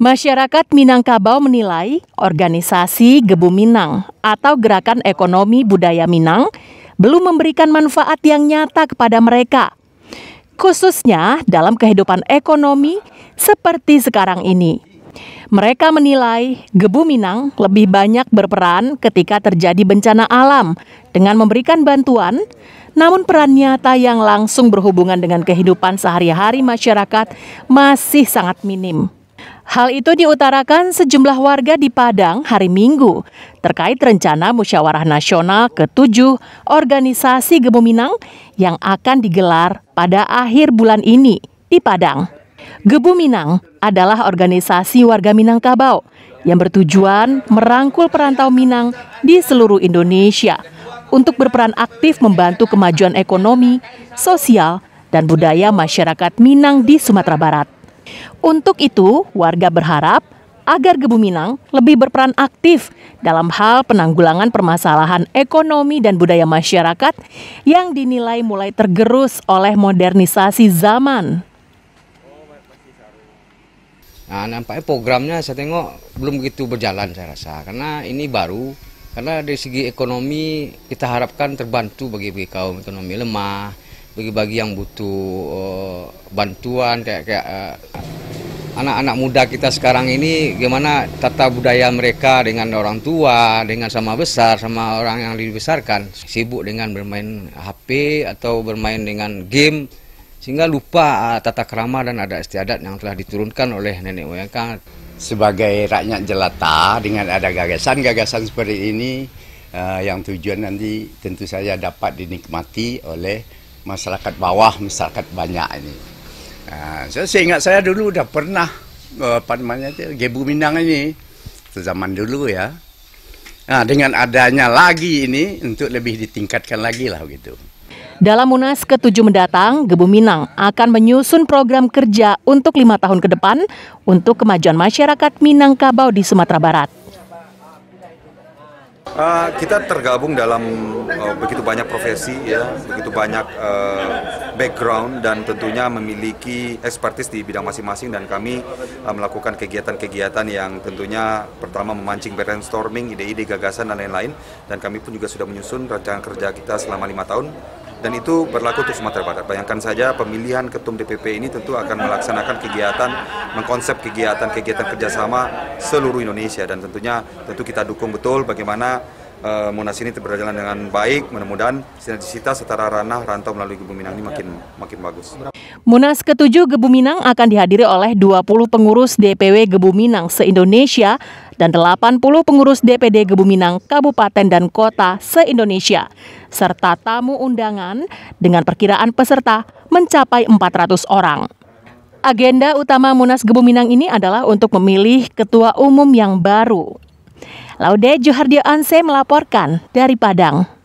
Masyarakat Minangkabau menilai organisasi Gebu Minang atau Gerakan Ekonomi Budaya Minang belum memberikan manfaat yang nyata kepada mereka, khususnya dalam kehidupan ekonomi seperti sekarang ini. Mereka menilai Gebu Minang lebih banyak berperan ketika terjadi bencana alam dengan memberikan bantuan namun peran nyata yang langsung berhubungan dengan kehidupan sehari-hari masyarakat masih sangat minim. Hal itu diutarakan sejumlah warga di Padang hari Minggu terkait rencana musyawarah nasional ke ketujuh organisasi Minang yang akan digelar pada akhir bulan ini di Padang. Minang adalah organisasi warga Minangkabau yang bertujuan merangkul perantau Minang di seluruh Indonesia untuk berperan aktif membantu kemajuan ekonomi, sosial, dan budaya masyarakat Minang di Sumatera Barat. Untuk itu, warga berharap agar Gebu Minang lebih berperan aktif dalam hal penanggulangan permasalahan ekonomi dan budaya masyarakat yang dinilai mulai tergerus oleh modernisasi zaman. Nah, nampaknya programnya saya tengok belum begitu berjalan saya rasa karena ini baru karena dari segi ekonomi kita harapkan terbantu bagi bagi kaum ekonomi lemah, bagi bagi yang butuh uh, bantuan kayak kayak anak eh, anak-anak muda kita sekarang ini gimana tata budaya mereka dengan orang tua, dengan sama besar, sama orang yang dibesarkan. Sibuk dengan bermain HP atau bermain dengan game sehingga lupa ah, tata kerama dan adat istiadat yang telah diturunkan oleh nenek moyang sebagai rakyat jelata dengan ada gagasan-gagasan seperti ini uh, yang tujuan nanti tentu saja dapat dinikmati oleh masyarakat bawah, masyarakat banyak ini. Uh, so, seingat saya dulu udah pernah uh, apa namanya itu Gebu Minang ini zaman dulu ya. Nah, dengan adanya lagi ini untuk lebih ditingkatkan lagi lah gitu. Dalam Munas ke-7 mendatang, Gebu Minang akan menyusun program kerja untuk lima tahun ke depan untuk kemajuan masyarakat Minangkabau di Sumatera Barat. Uh, kita tergabung dalam uh, begitu banyak profesi, ya, begitu banyak uh, background dan tentunya memiliki ekspertis di bidang masing-masing dan kami uh, melakukan kegiatan-kegiatan yang tentunya pertama memancing brainstorming, ide-ide gagasan dan lain-lain dan kami pun juga sudah menyusun rencana kerja kita selama lima tahun dan itu berlaku untuk Sumatera Barat. Bayangkan saja pemilihan ketum DPP ini tentu akan melaksanakan kegiatan, mengkonsep kegiatan-kegiatan kerjasama seluruh Indonesia dan tentunya tentu kita dukung betul bagaimana uh, eh, Munas ini berjalan dengan baik. Mudah-mudahan sinergisitas setara ranah rantau melalui Gebuminang ini makin makin bagus. Munas ketujuh Gebuminang akan dihadiri oleh 20 pengurus DPW Gebuminang se-Indonesia dan 80 pengurus DPD Gebuminang Kabupaten dan Kota se-Indonesia serta tamu undangan dengan perkiraan peserta mencapai 400 orang. Agenda utama Munas Gebuminang ini adalah untuk memilih ketua umum yang baru Laude Johardio Anse melaporkan dari Padang.